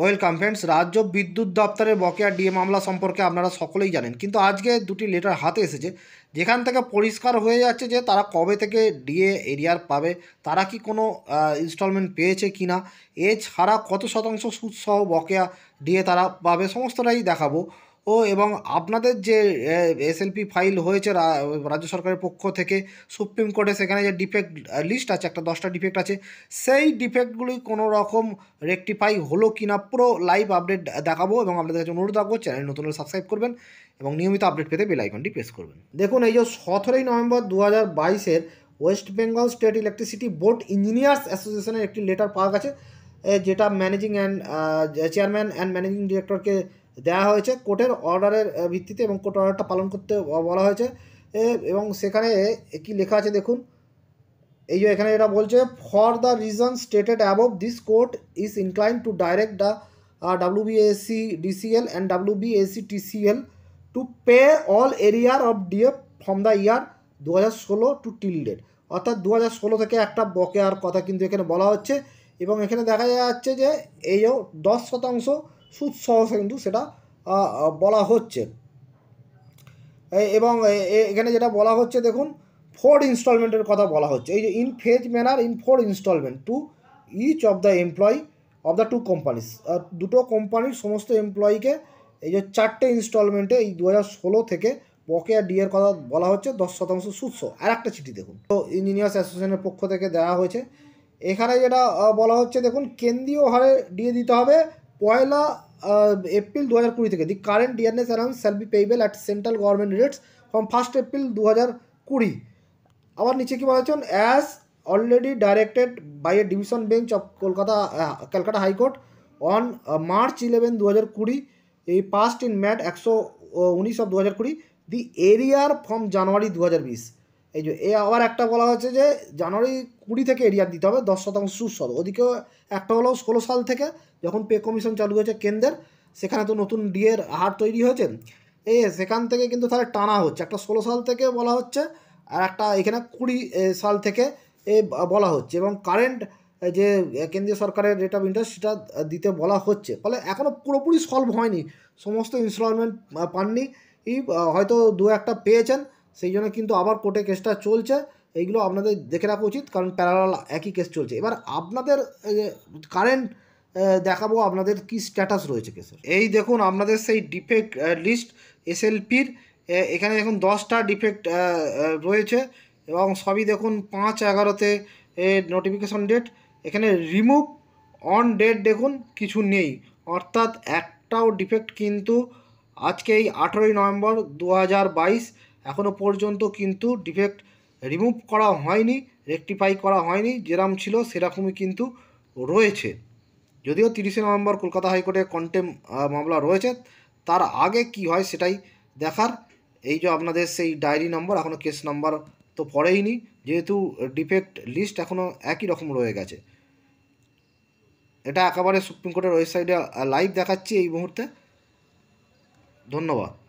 welcome friends রাজ্য বিদ্যুৎ দপ্তরের বকেয়া ডিএ মামলা সম্পর্কে আপনারা সকলেই জানেন কিন্তু আজকে দুটি লেটার হাতে এসেছে যেখান থেকে পরিষ্কার হয়ে যাচ্ছে যে তারা কবে থেকে ডিএ এরিয়ার পাবে তারা কি কোনো ইনস্টলমেন্ট পেয়েছে কি না এছাড়া কত শতাংশ সুদসহ বকেয়া ডিএ তারা পাবে সমস্তটাই দেখাবো ও এবং আপনাদের যে এসএলপি ফাইল হয়েছে রাজ্য সরকারের পক্ষ থেকে সুপ্রিম কোর্টে সেখানে যে ডিফেক্ট লিস্ট আছে একটা দশটা ডিফেক্ট আছে সেই ডিফেক্টগুলি কোনো রকম রেকটিফাই হলো কি না পুরো লাইভ আপডেট দেখাবো এবং আপনাদের কাছে অনুরোধ রাখবো চ্যানেল নতুন হলে সাবস্ক্রাইব করবেন এবং নিয়মিত আপডেট পেতে বেল আইকনটি প্রেস করবেন দেখুন এই যে সতেরোই নভেম্বর দু হাজার বাইশের West Bengal State Electricity Board engineers অ্যাসোসিয়েশনের একটি লেটার পাওয়া গেছে যেটা managing and chairman and managing ডিরেক্টরকে দেওয়া হয়েছে কোর্টের অর্ডারের ভিত্তিতে এবং কোর্ট অর্ডারটা পালন করতে বলা হয়েছে এবং সেখানে কি লেখা আছে দেখুন এই যে এখানে এটা বলছে for the reason stated above this court is incline to direct the WBSEDCL and WBSETCL to pay all arrear of DF from the year দু হাজার ষোলো টু টিল ডেট অর্থাৎ দু হাজার ষোলো থেকে একটা বকেয়ার কথা কিন্তু এখানে বলা হচ্ছে এবং এখানে দেখা যাচ্ছে যে এইও দশ শতাংশ সুদ সহ কিন্তু সেটা বলা হচ্ছে এবং এখানে যেটা বলা হচ্ছে দেখুন ফোর ইনস্টলমেন্টের কথা বলা হচ্ছে এই যে in phase manner in four instalment to each of the employee of the two companies দুটো কোম্পানির সমস্ত এমপ্লয়িকে এই যে চারটে ইনস্টলমেন্টে এই দু থেকে বকেয়া ডিএর কথা বলা হচ্ছে দশ শতাংশ সুৎস আর একটা চিঠি দেখুন তো ইঞ্জিনিয়ার্স অ্যাসোসিয়েশনের পক্ষ থেকে দেওয়া হয়েছে এখানে যেটা বলা হচ্ছে দেখুন কেন্দ্রীয় হারে ডিএ দিতে হবে পয়লা এপ্রিল দু হাজার কুড়ি থেকে the current dearness allowance shall be payable at central government rates from first April দু হাজার কুড়ি আবার নিচে কী বলা হচ্ছে as already directed by a division bench of Kolkata Calcutta high court on March eleven দু হাজার কুড়ি এই পাস্ট ইন ম্যাট একশো uh, উনিশ অফ দু হাজার কুড়ি দি এরিয়ার ফ্রম জানুয়ারি দু হাজার বিশ এই যে এ আবার একটা বলা হচ্ছে যে জানুয়ারি কুড়ি থেকে এরিয়ার দিতে হবে দশ শতাংশ সুদ ওদিকেও একটা হলো ষোলো সাল থেকে যখন পে কমিশন চালু হয়েছে কেন্দ্রের সেখানে তো নতুন ডিএর হার তৈরি হয়েছে এ সেখান থেকে কিন্তু তাহলে টানা হচ্ছে একটা ষোলো সাল থেকে বলা হচ্ছে আর একটা এখানে কুড়ি সাল থেকে এ বলা হচ্ছে এবং কারেন্ট যে কেন্দ্রীয় সরকারের রেট অফ ইন্টারেস্ট সেটা দিতে বলা হচ্ছে ফলে এখনও পুরোপুরি সলভ হয়নি সমস্ত ইনস্টলমেন্ট পাননি হয়তো দু একটা পেয়েছেন সেই জন্য কিন্তু আবার কোর্টে কেসটা চলছে এইগুলো আপনাদের দেখে রাখা উচিত কারণ প্যারালাল একই কেস চলছে এবার আপনাদের কারেন্ট দেখাবো আপনাদের কি স্ট্যাটাস রয়েছে কেসের এই দেখুন আপনাদের সেই ডিফেক্ট লিস্ট এসএলপির এখানে দেখুন দশটা ডিফেক্ট রয়েছে এবং সবই দেখুন পাঁচ এগারোতে নোটিফিকেশন ডেট এখানে রিমুভ অন ডেট দেখুন কিছু নেই অর্থাৎ একটাও ডিফেক্ট কিন্তু আজকে এই আঠেরোই নভেম্বর দু এখনও পর্যন্ত কিন্তু ডিফেক্ট রিমুভ করা হয়নি রেকটিফাই করা হয়নি যেরাম ছিল সেরকমই কিন্তু রয়েছে যদিও তিরিশে নভেম্বর কলকাতা হাইকোর্টে কন্টেম মামলা রয়েছে তার আগে কি হয় সেটাই দেখার এই যে আপনাদের সেই ডায়েরি নম্বর এখনও কেস নাম্বার তো পড়েইনি যেহেতু ডিফেক্ট লিস্ট এখনও একই রকম রয়ে গেছে এটা একেবারে সুপ্রিম কোর্টের ওয়েবসাইটে লাইভ দেখাচ্ছি এই মুহূর্তে ধন্যবাদ